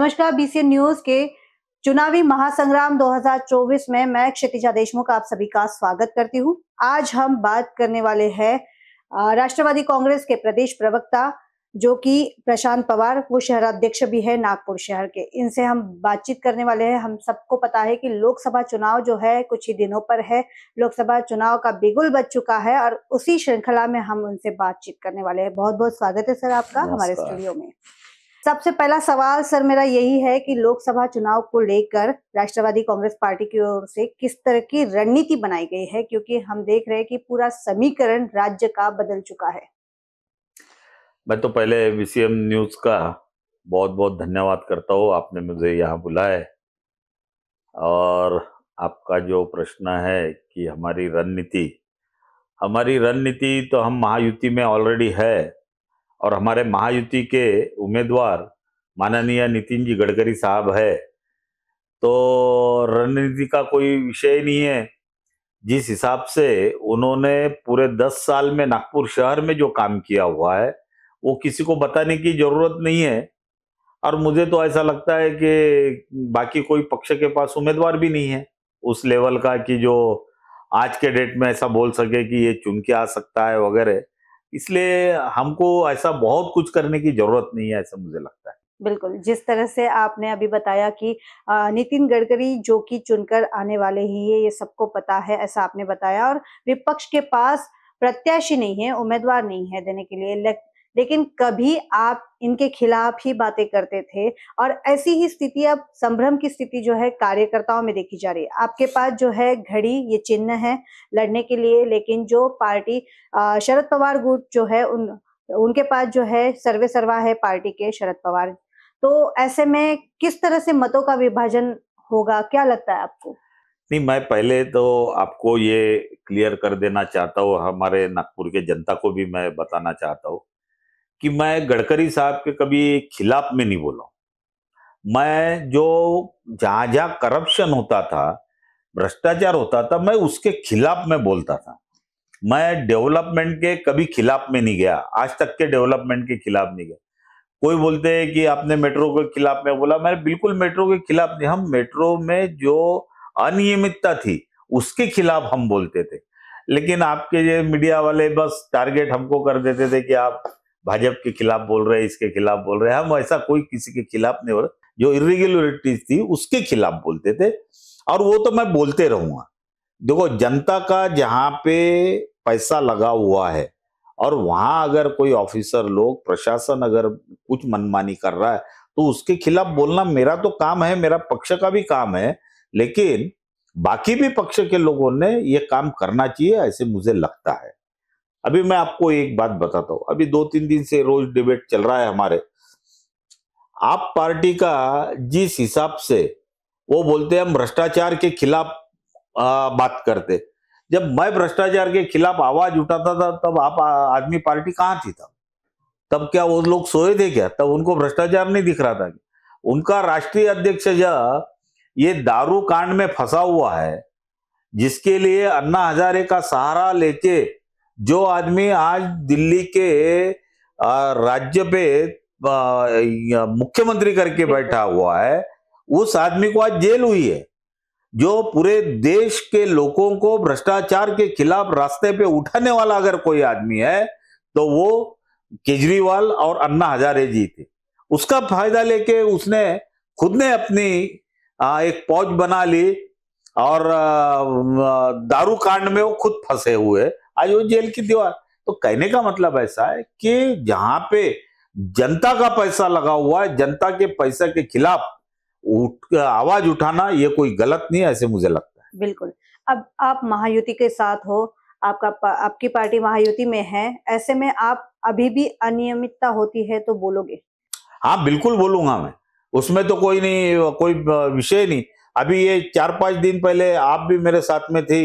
नमस्कार BCN news के चुनावी महासंग्राम 2024 में मैं क्षितिजा देशमुख आप सभी का स्वागत करती हूं आज हम बात करने वाले हैं राष्ट्रवादी कांग्रेस के प्रदेश प्रवक्ता जो कि प्रशांत पवार वो शहराध्यक्ष भी है नागपुर शहर के इनसे हम बातचीत करने वाले हैं हम सबको पता है कि लोकसभा चुनाव जो है कुछ ही दिनों पर है लोकसभा चुनाव का बिगुल बच चुका है और उसी श्रृंखला में हम उनसे बातचीत करने वाले हैं बहुत बहुत स्वागत है सर आपका हमारे स्टूडियो में सबसे पहला सवाल सर मेरा यही है कि लोकसभा चुनाव को लेकर राष्ट्रवादी कांग्रेस पार्टी की ओर से किस तरह की रणनीति बनाई गई है क्योंकि हम देख रहे हैं कि पूरा समीकरण राज्य का बदल चुका है मैं तो पहले वीसीएम न्यूज का बहुत बहुत धन्यवाद करता हूँ आपने मुझे यहाँ बुलाया और आपका जो प्रश्न है कि हमारी रणनीति हमारी रणनीति तो हम महायुति में ऑलरेडी है और हमारे महायुति के उम्मीदवार माननीय नितिन जी गडकरी साहब है तो रणनीति का कोई विषय नहीं है जिस हिसाब से उन्होंने पूरे दस साल में नागपुर शहर में जो काम किया हुआ है वो किसी को बताने की जरूरत नहीं है और मुझे तो ऐसा लगता है कि बाकी कोई पक्ष के पास उम्मीदवार भी नहीं है उस लेवल का कि जो आज के डेट में ऐसा बोल सके कि ये चुन के आ सकता है वगैरह इसलिए हमको ऐसा बहुत कुछ करने की जरूरत नहीं है ऐसा मुझे लगता है बिल्कुल जिस तरह से आपने अभी बताया कि नितिन गडकरी जो कि चुनकर आने वाले ही है ये सबको पता है ऐसा आपने बताया और विपक्ष के पास प्रत्याशी नहीं है उम्मीदवार नहीं है देने के लिए लेकिन कभी आप इनके खिलाफ ही बातें करते थे और ऐसी ही स्थिति अब संभ्रम की स्थिति जो है कार्यकर्ताओं में देखी जा रही है आपके पास जो है घड़ी ये चिन्ह है लड़ने के लिए लेकिन जो पार्टी शरद पवार गुट जो है उन उनके पास जो है सर्वे सर्वा है पार्टी के शरद पवार तो ऐसे में किस तरह से मतों का विभाजन होगा क्या लगता है आपको नहीं मैं पहले तो आपको ये क्लियर कर देना चाहता हूँ हमारे नागपुर के जनता को भी मैं बताना चाहता हूँ कि मैं गडकरी साहब के कभी खिलाफ में नहीं बोला मैं जो जहां जहां करप्शन होता था भ्रष्टाचार होता था मैं उसके खिलाफ में बोलता था मैं डेवलपमेंट के कभी खिलाफ में नहीं गया आज तक के डेवलपमेंट के खिलाफ नहीं गया कोई बोलते हैं कि आपने मेट्रो के खिलाफ में बोला मैं बिल्कुल मेट्रो के खिलाफ नहीं हम मेट्रो में जो अनियमितता थी उसके खिलाफ हम बोलते थे लेकिन आपके ये मीडिया वाले बस टारगेट हमको कर देते थे कि आप भाजपा के खिलाफ बोल रहे हैं इसके खिलाफ बोल रहे हैं हम ऐसा कोई किसी के खिलाफ नहीं हो रहा जो इरेग्युलरिटीज थी उसके खिलाफ बोलते थे और वो तो मैं बोलते रहूंगा देखो जनता का जहां पे पैसा लगा हुआ है और वहां अगर कोई ऑफिसर लोग प्रशासन अगर कुछ मनमानी कर रहा है तो उसके खिलाफ बोलना मेरा तो काम है मेरा पक्ष का भी काम है लेकिन बाकी भी पक्ष के लोगों ने ये काम करना चाहिए ऐसे मुझे लगता है अभी मैं आपको एक बात बताता हूं अभी दो तीन दिन से रोज डिबेट चल रहा है हमारे आप पार्टी का जिस हिसाब से वो बोलते हैं हम भ्रष्टाचार के खिलाफ बात करते जब मैं भ्रष्टाचार के खिलाफ आवाज उठाता था तब आप आदमी पार्टी कहाँ थी तब तब क्या वो लोग सोए थे क्या तब उनको भ्रष्टाचार नहीं दिख रहा था उनका राष्ट्रीय अध्यक्ष जब ये दारू कांड में फंसा हुआ है जिसके लिए अन्ना हजारे का सहारा लेके जो आदमी आज दिल्ली के राज्य पे मुख्यमंत्री करके बैठा हुआ है उस आदमी को आज जेल हुई है जो पूरे देश के लोगों को भ्रष्टाचार के खिलाफ रास्ते पे उठाने वाला अगर कोई आदमी है तो वो केजरीवाल और अन्ना हजारे जी थे उसका फायदा लेके उसने खुद ने अपनी एक फौज बना ली और दारू कांड में वो खुद फंसे हुए आयोग जेल की दीवार तो कहने का मतलब ऐसा है कि जहां पे जनता का पैसा लगा हुआ है जनता के पैसे के खिलाफ उठ आवाज उठाना ये कोई गलत नहीं है ऐसे मुझे लगता है बिल्कुल अब आप महायुति के साथ हो आपका आपकी पार्टी महायुति में है ऐसे में आप अभी भी अनियमितता होती है तो बोलोगे हाँ बिल्कुल बोलूंगा मैं उसमें तो कोई नहीं कोई विषय नहीं अभी ये चार पांच दिन पहले आप भी मेरे साथ में थी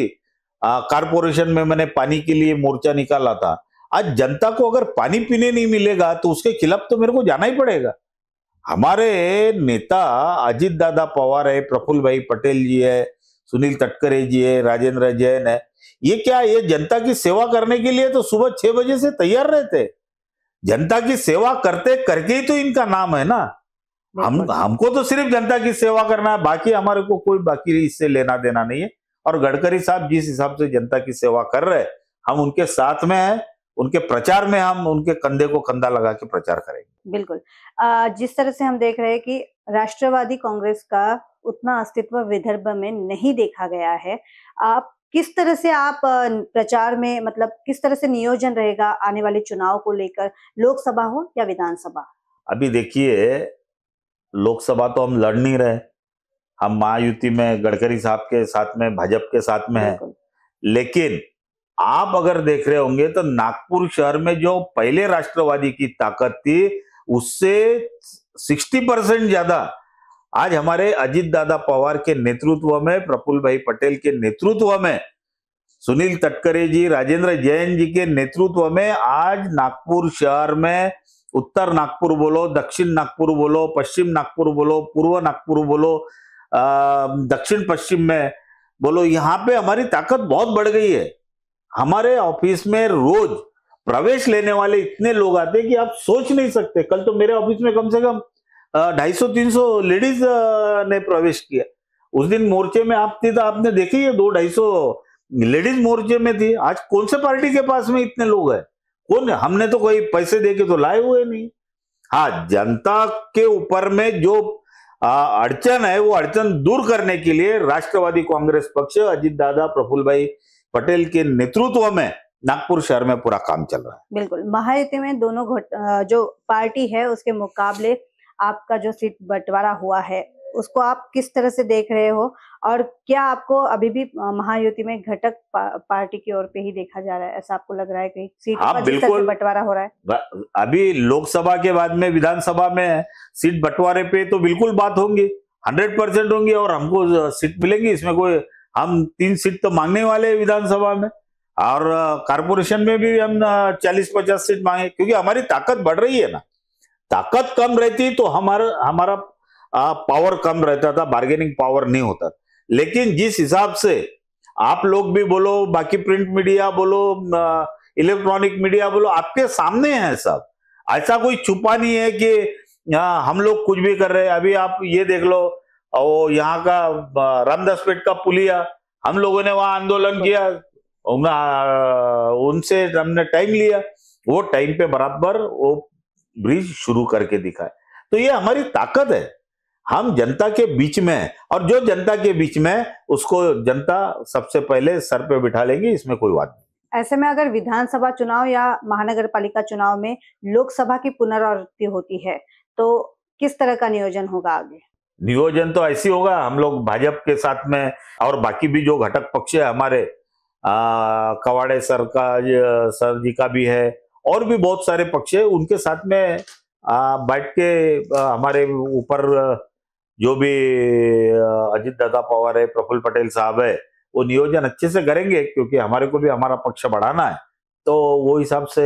कारपोरेशन में मैंने पानी के लिए मोर्चा निकाला था आज जनता को अगर पानी पीने नहीं मिलेगा तो उसके खिलाफ तो मेरे को जाना ही पड़ेगा हमारे नेता अजीत दादा पवार है प्रफुल्ल भाई पटेल जी है सुनील तटकरे जी है राजेंद्र जैन है ये क्या ये जनता की सेवा करने के लिए तो सुबह छह बजे से तैयार रहते जनता की सेवा करते करके ही तो इनका नाम है ना हम हमको तो सिर्फ जनता की सेवा करना है बाकी हमारे को कोई बाकी इससे लेना देना नहीं है और गडकरी साहब जिस हिसाब से जनता की सेवा कर रहे हम उनके साथ में है उनके प्रचार में हम उनके कंधे को कंधा लगा के प्रचार करेंगे बिल्कुल जिस तरह से हम देख रहे हैं कि राष्ट्रवादी कांग्रेस का उतना अस्तित्व विदर्भ में नहीं देखा गया है आप किस तरह से आप प्रचार में मतलब किस तरह से नियोजन रहेगा आने वाले चुनाव को लेकर लोकसभा हो या विधानसभा अभी देखिए लोकसभा तो हम लड़ नहीं रहे हम महायुति में गडकरी साहब के साथ में भाजपा के साथ में है लेकिन आप अगर देख रहे होंगे तो नागपुर शहर में जो पहले राष्ट्रवादी की ताकत थी उससे 60 परसेंट ज्यादा आज हमारे अजीत दादा पवार के नेतृत्व में प्रफुल्ल भाई पटेल के नेतृत्व में सुनील तटकरे जी राजेंद्र जैन जी के नेतृत्व में आज नागपुर शहर में उत्तर नागपुर बोलो दक्षिण नागपुर बोलो पश्चिम नागपुर बोलो पूर्व नागपुर बोलो दक्षिण पश्चिम में बोलो यहाँ पे हमारी ताकत बहुत बढ़ गई है हमारे ऑफिस में रोज प्रवेश लेने वाले इतने लोग आते कि आप सोच नहीं सकते कल तो मेरे ऑफिस में कम से कम ढाई सौ तीन सौ लेडीज ने प्रवेश किया उस दिन मोर्चे में आप थी तो आपने देखी है दो ढाई सौ लेडीज मोर्चे में थी आज कौन से पार्टी के पास में इतने लोग हैं कौन है? हमने तो कोई पैसे दे के तो लाए हुए नहीं हाँ जनता के ऊपर में जो अड़चन है वो अड़चन दूर करने के लिए राष्ट्रवादी कांग्रेस पक्ष अजीत दादा प्रफुल भाई पटेल के नेतृत्व में नागपुर शहर में पूरा काम चल रहा है बिल्कुल महायुति में दोनों जो पार्टी है उसके मुकाबले आपका जो सीट बंटवारा हुआ है उसको आप किस तरह से देख रहे हो और क्या आपको अभी भी महायुति में घटक पा, पार्टी की ओर पे ही देखा जा रहा है ऐसा आपको लग रहा है कहीं सीट हाँ, बिल्कुल बंटवारा हो रहा है अभी लोकसभा के बाद में विधानसभा में सीट बंटवारे पे तो बिल्कुल बात होंगी हंड्रेड परसेंट होंगी और हमको सीट मिलेंगी इसमें कोई हम तीन सीट तो मांगने वाले हैं विधानसभा में और कारपोरेशन में भी हम चालीस पचास सीट मांगे क्योंकि हमारी ताकत बढ़ रही है ना ताकत कम रहती तो हमारा हमारा पावर कम रहता था बार्गेनिंग पावर नहीं होता लेकिन जिस हिसाब से आप लोग भी बोलो बाकी प्रिंट मीडिया बोलो इलेक्ट्रॉनिक मीडिया बोलो आपके सामने है सब ऐसा कोई छुपा नहीं है कि आ, हम लोग कुछ भी कर रहे हैं अभी आप ये देख लो वो यहाँ का रामदास पेट का पुलिया हम लोगों ने वहां आंदोलन किया उनसे हमने टाइम लिया वो टाइम पे बराबर वो ब्रिज शुरू करके दिखाए तो ये हमारी ताकत है हम जनता के बीच में और जो जनता के बीच में उसको जनता सबसे पहले सर पे बिठा लेंगे इसमें कोई बात नहीं ऐसे में अगर विधानसभा चुनाव या महानगर पालिका चुनाव में लोकसभा की पुनरावृत्ति होती है तो किस तरह का नियोजन होगा आगे नियोजन तो ऐसी होगा हम लोग भाजपा के साथ में और बाकी भी जो घटक पक्ष है हमारे आ, कवाड़े सर का सर जी का भी है और भी बहुत सारे पक्ष है उनके साथ में बैठ के आ, हमारे ऊपर जो भी अजीत दादा पवार है प्रफुल्ल पटेल साहब है वो नियोजन अच्छे से करेंगे क्योंकि हमारे को भी हमारा पक्ष बढ़ाना है तो वो हिसाब से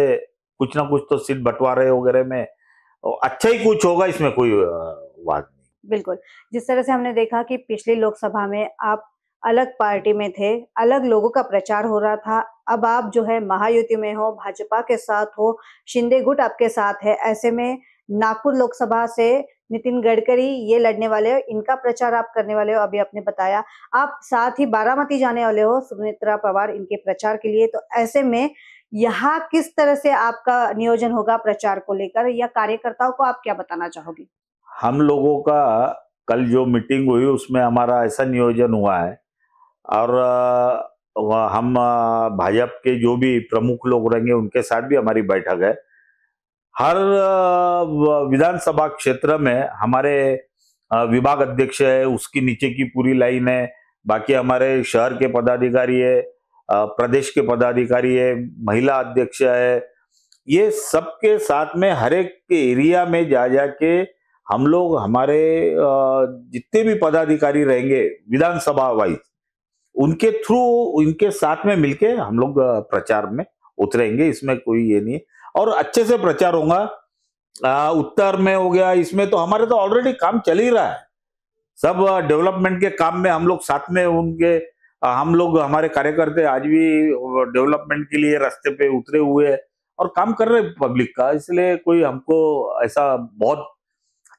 कुछ ना कुछ तो सीट बंटवारे वगैरह में अच्छा ही कुछ होगा इसमें कोई बात नहीं बिल्कुल जिस तरह से हमने देखा कि पिछली लोकसभा में आप अलग पार्टी में थे अलग लोगों का प्रचार हो रहा था अब आप जो है महायुति में हो भाजपा के साथ हो शिंदे गुट आपके साथ है ऐसे में नागपुर लोकसभा से नितिन गडकरी ये लड़ने वाले हो इनका प्रचार आप करने वाले हो अभी आपने बताया आप साथ ही बारामती जाने वाले हो सुमित्रा पवार इनके प्रचार के लिए तो ऐसे में यहाँ किस तरह से आपका नियोजन होगा प्रचार को लेकर या कार्यकर्ताओं को आप क्या बताना चाहोगे हम लोगों का कल जो मीटिंग हुई उसमें हमारा ऐसा नियोजन हुआ है और हम भाजपा के जो भी प्रमुख लोग रहेंगे उनके साथ भी हमारी बैठक है हर विधानसभा क्षेत्र में हमारे विभाग अध्यक्ष है उसकी नीचे की पूरी लाइन है बाकी हमारे शहर के पदाधिकारी है प्रदेश के पदाधिकारी है महिला अध्यक्ष है ये सबके साथ में हर एक के एरिया में जा जा के हम लोग हमारे जितने भी पदाधिकारी रहेंगे विधानसभा वाइज उनके थ्रू उनके साथ में मिलके हम लोग प्रचार में उतरेंगे इसमें कोई ये नहीं और अच्छे से प्रचार होगा उत्तर में हो गया इसमें तो हमारे तो ऑलरेडी काम चल ही रहा है सब डेवलपमेंट के काम में हम लोग साथ में उनके हम लोग हमारे कार्यकर्ते आज भी डेवलपमेंट के लिए रास्ते पे उतरे हुए और काम कर रहे पब्लिक का इसलिए कोई हमको ऐसा बहुत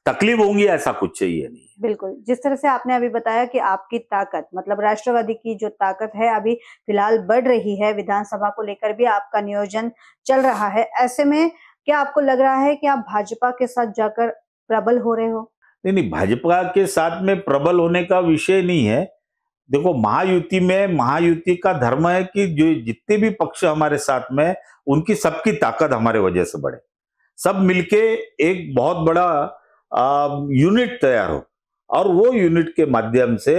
तकलीफ होंगी ऐसा कुछ चाहिए नहीं बिल्कुल जिस तरह से आपने अभी बताया कि आपकी ताकत मतलब राष्ट्रवादी की जो ताकत है अभी फिलहाल बढ़ रही है विधानसभा को लेकर भी आपका नियोजन चल रहा है ऐसे में क्या आपको लग रहा है कि आप भाजपा के साथ जाकर प्रबल हो रहे हो नहीं नहीं भाजपा के साथ में प्रबल होने का विषय नहीं है देखो महायुति में महायुति का धर्म है कि जो जितने भी पक्ष हमारे साथ में उनकी सबकी ताकत हमारे वजह से बढ़े सब मिलके एक बहुत बड़ा यूनिट तैयार हो और वो यूनिट के माध्यम से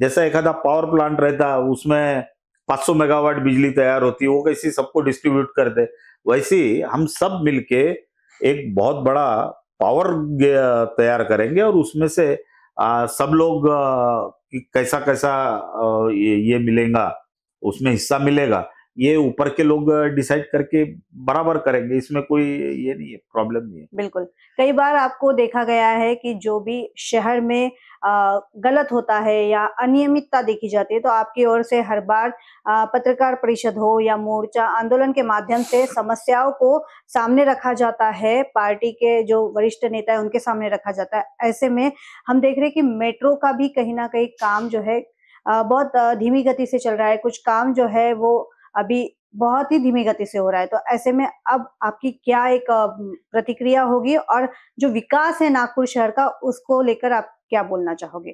जैसा एक आधा पावर प्लांट रहता है उसमें 500 मेगावाट बिजली तैयार होती है वो कैसी सबको डिस्ट्रीब्यूट कर दे वैसी हम सब मिलके एक बहुत बड़ा पावर तैयार करेंगे और उसमें से आ, सब लोग आ, कैसा कैसा आ, ये, ये मिलेगा उसमें हिस्सा मिलेगा ये ऊपर के लोग डिसाइड करके बराबर करेंगे इसमें कोई ये नहीं है प्रॉब्लम नहीं है बिल्कुल कई बार आपको देखा गया है कि जो भी शहर में गलत होता है या अनियमितता देखी जाती है तो आपकी ओर से हर बार पत्रकार परिषद हो या मोर्चा आंदोलन के माध्यम से समस्याओं को सामने रखा जाता है पार्टी के जो वरिष्ठ नेता है उनके सामने रखा जाता है ऐसे में हम देख रहे हैं कि मेट्रो का भी कहीं ना कहीं काम जो है बहुत धीमी गति से चल रहा है कुछ काम जो है वो अभी बहुत ही धीमी गति से हो रहा है तो ऐसे में अब आपकी क्या एक प्रतिक्रिया होगी और जो विकास है नागपुर शहर का उसको लेकर आप क्या बोलना चाहोगे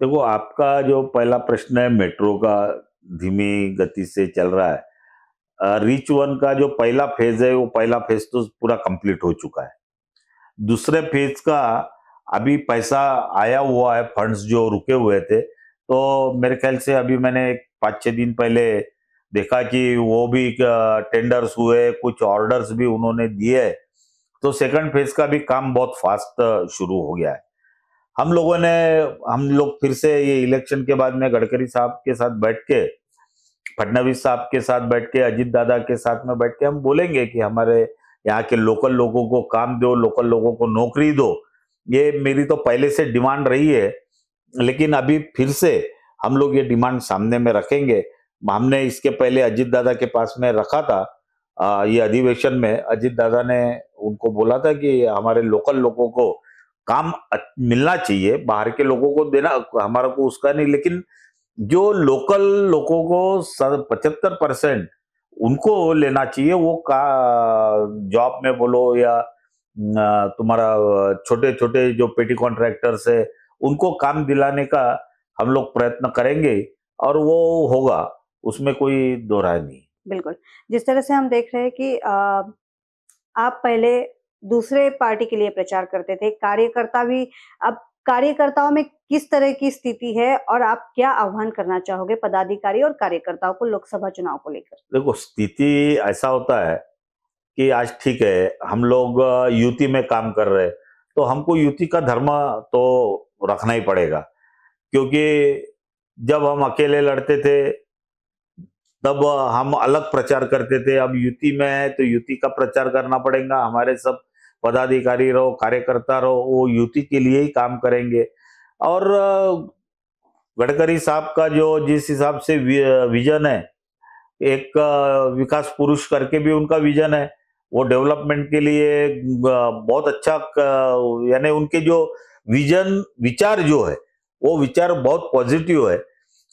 देखो आपका जो पहला प्रश्न है मेट्रो का धीमी गति से चल रहा है रीच वन का जो पहला फेज है वो पहला फेज तो पूरा कंप्लीट हो चुका है दूसरे फेज का अभी पैसा आया हुआ है फंड्स जो रुके हुए थे तो मेरे ख्याल से अभी मैंने पाँच छः दिन पहले देखा कि वो भी टेंडर्स हुए कुछ ऑर्डर्स भी उन्होंने दिए तो सेकंड फेज का भी काम बहुत फास्ट शुरू हो गया है हम लोगों ने हम लोग फिर से ये इलेक्शन के बाद में गडकरी साहब के साथ बैठ के फडनवीस साहब के साथ बैठ के अजीत दादा के साथ में बैठ के हम बोलेंगे कि हमारे यहाँ के लोकल लोगों को काम दो लोकल लोगों को नौकरी दो ये मेरी तो पहले से डिमांड रही है लेकिन अभी फिर से हम लोग ये डिमांड सामने में रखेंगे हमने इसके पहले अजीत दादा के पास में रखा था आ, ये अधिवेशन में अजीत दादा ने उनको बोला था कि हमारे लोकल लोगों को काम मिलना चाहिए बाहर के लोगों को देना हमारा को उसका नहीं लेकिन जो लोकल लोगों को पचहत्तर परसेंट उनको लेना चाहिए वो का जॉब में बोलो या तुम्हारा छोटे छोटे जो पेटी कॉन्ट्रैक्टर्स है उनको काम दिलाने का हम लोग प्रयत्न करेंगे और वो होगा उसमें कोई दो राय नहीं बिल्कुल जिस तरह से हम देख रहे हैं कि आ, आप पहले दूसरे पार्टी के लिए प्रचार करते थे कार्यकर्ता भी अब कार्यकर्ताओं में किस तरह की स्थिति है और आप क्या आह्वान करना चाहोगे पदाधिकारी और कार्यकर्ताओं को लोकसभा चुनाव को लेकर देखो स्थिति ऐसा होता है कि आज ठीक है हम लोग युति में काम कर रहे तो हमको युति का धर्म तो रखना ही पड़ेगा क्योंकि जब हम अकेले लड़ते थे तब हम अलग प्रचार करते थे अब युति में है तो युति का प्रचार करना पड़ेगा हमारे सब पदाधिकारी रहो कार्यकर्ता रहो वो युति के लिए ही काम करेंगे और गडकरी साहब का जो जिस हिसाब से विजन है एक विकास पुरुष करके भी उनका विजन है वो डेवलपमेंट के लिए बहुत अच्छा यानी उनके जो विजन विचार जो है वो विचार बहुत पॉजिटिव है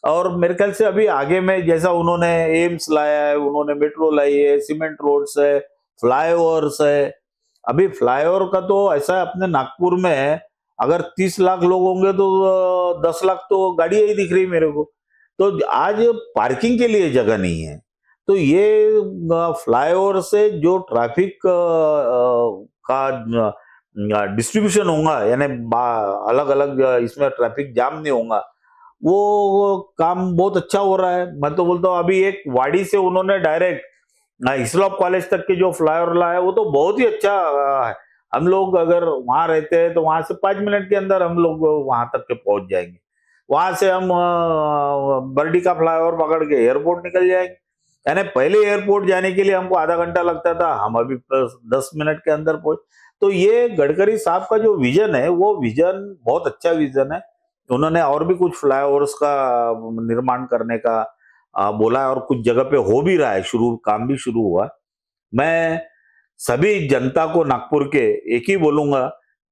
और मेरे ख्याल से अभी आगे में जैसा उन्होंने एम्स लाया है उन्होंने मेट्रो लाई है सीमेंट रोड्स है फ्लाईओवर है अभी फ्लाईओवर का तो ऐसा है अपने नागपुर में अगर तीस लाख लोग होंगे तो, तो, तो दस लाख तो गाड़िया ही दिख रही मेरे को तो आज पार्किंग के लिए जगह नहीं है तो ये फ्लाईओवर से जो ट्रैफिक का डिस्ट्रीब्यूशन होगा यानी अलग अलग इसमें ट्रैफिक जाम नहीं होगा वो काम बहुत अच्छा हो रहा है मैं तो बोलता हूँ अभी एक वाड़ी से उन्होंने डायरेक्ट इस्लॉप कॉलेज तक के जो फ्लाईओवर लाया वो तो बहुत ही अच्छा है हम लोग अगर वहाँ रहते हैं तो वहां से पाँच मिनट के अंदर हम लोग वहाँ तक के पहुँच जाएंगे वहां से हम बर्डी का फ्लाईओवर पकड़ के एयरपोर्ट निकल जाएंगे यानी पहले एयरपोर्ट जाने के लिए हमको आधा घंटा लगता था हम अभी दस मिनट के अंदर पहुंच तो ये गडकरी साहब का जो विजन है वो विजन बहुत अच्छा विजन है उन्होंने और भी कुछ फ्लाई ओवर्स का निर्माण करने का बोला है और कुछ जगह पे हो भी रहा है शुरू काम भी शुरू हुआ मैं सभी जनता को नागपुर के एक ही बोलूंगा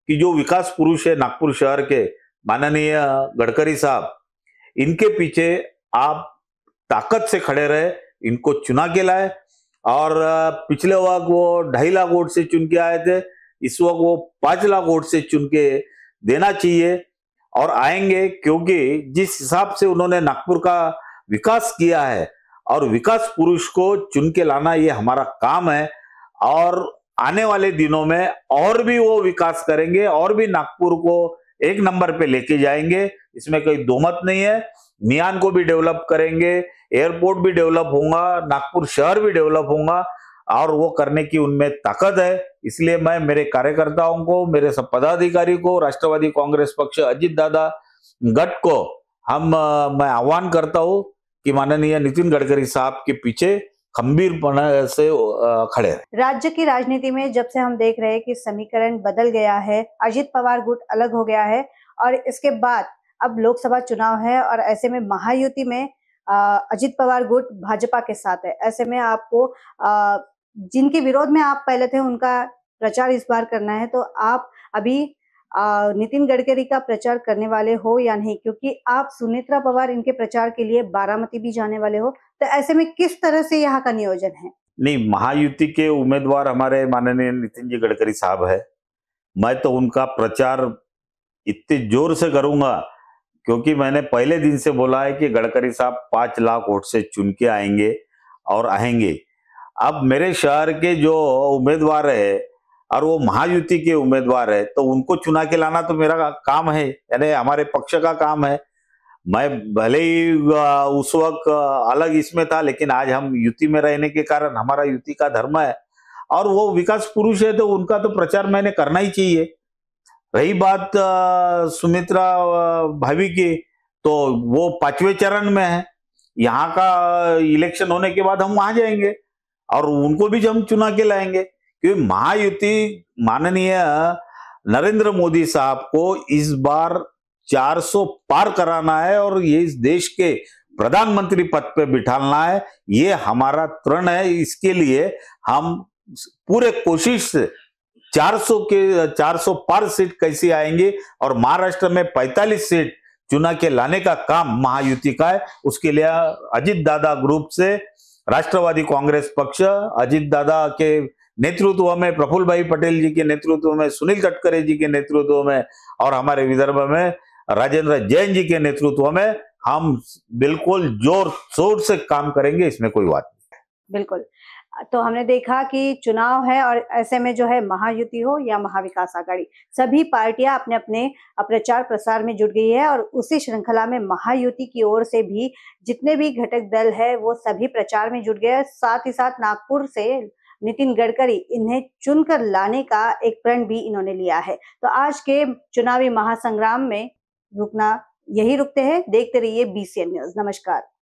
कि जो विकास पुरुष है नागपुर शहर के माननीय गडकरी साहब इनके पीछे आप ताकत से खड़े रहे इनको चुना के लाए और पिछले वक्त वो ढाई लाख वोट से चुन के आए थे इस वक्त वो पांच लाख वोट से चुन के देना चाहिए और आएंगे क्योंकि जिस हिसाब से उन्होंने नागपुर का विकास किया है और विकास पुरुष को चुन के लाना ये हमारा काम है और आने वाले दिनों में और भी वो विकास करेंगे और भी नागपुर को एक नंबर पे लेके जाएंगे इसमें कोई मत नहीं है मियान को भी डेवलप करेंगे एयरपोर्ट भी डेवलप होगा नागपुर शहर भी डेवलप होगा और वो करने की उनमें ताकत है इसलिए मैं मेरे कार्यकर्ताओं को मेरे सब पदाधिकारी को राष्ट्रवादी कांग्रेस पक्ष अजीत दादा गट को हम मैं आह्वान करता हूँ कि माननीय नितिन गडकरी साहब के पीछे खंबीर से खड़े राज्य की राजनीति में जब से हम देख रहे हैं कि समीकरण बदल गया है अजीत पवार गुट अलग हो गया है और इसके बाद अब लोकसभा चुनाव है और ऐसे में महायुति में अजीत पवार गुट भाजपा के साथ है ऐसे में आपको जिनके विरोध में आप पहले थे उनका प्रचार इस बार करना है तो आप अभी नितिन गडकरी का प्रचार करने वाले हो या नहीं क्योंकि आप सुनेत्रा पवार इनके प्रचार के लिए बारामती भी जाने वाले हो तो ऐसे में किस तरह से यहाँ का नियोजन है नहीं महायुति के उम्मीदवार हमारे माननीय नितिन जी गडकरी साहब है मैं तो उनका प्रचार इतने जोर से करूंगा क्योंकि मैंने पहले दिन से बोला है कि गडकरी साहब पांच लाख वोट से चुन के आएंगे और आएंगे अब मेरे शहर के जो उम्मीदवार है और वो महायुति के उम्मीदवार है तो उनको चुना के लाना तो मेरा काम है यानी हमारे पक्ष का काम है मैं भले ही उस वक्त अलग इसमें था लेकिन आज हम युति में रहने के कारण हमारा युति का धर्म है और वो विकास पुरुष है तो उनका तो प्रचार मैंने करना ही चाहिए रही बात सुमित्रा भाभी की तो वो पांचवें चरण में है यहाँ का इलेक्शन होने के बाद हम वहां जाएंगे और उनको भी हम चुना के लाएंगे क्योंकि महायुति माननीय नरेंद्र मोदी साहब को इस बार 400 पार कराना है और ये इस देश के प्रधानमंत्री पद पे बिठाना है ये हमारा तरण है इसके लिए हम पूरे कोशिश से 400 के 400 पार सीट कैसी आएंगी और महाराष्ट्र में 45 सीट चुना के लाने का काम महायुति का है उसके लिए अजित दादा ग्रुप से राष्ट्रवादी कांग्रेस पक्ष अजीत दादा के नेतृत्व में प्रफुल्ल भाई पटेल जी के नेतृत्व में सुनील तटकरे जी के नेतृत्व में और हमारे विदर्भ में राजेंद्र जैन जी के नेतृत्व में हम बिल्कुल जोर शोर से काम करेंगे इसमें कोई बात नहीं बिल्कुल तो हमने देखा कि चुनाव है और ऐसे में जो है महायुति हो या महाविकास आघाड़ी सभी पार्टियां अपने अपने प्रचार प्रसार में जुट गई है और उसी श्रृंखला में महायुति की ओर से भी जितने भी घटक दल है वो सभी प्रचार में जुट गए साथ ही साथ नागपुर से नितिन गडकरी इन्हें चुनकर लाने का एक प्रण भी इन्होंने लिया है तो आज के चुनावी महासंग्राम में रुकना यही रुकते हैं देखते रहिए बीसीएन न्यूज नमस्कार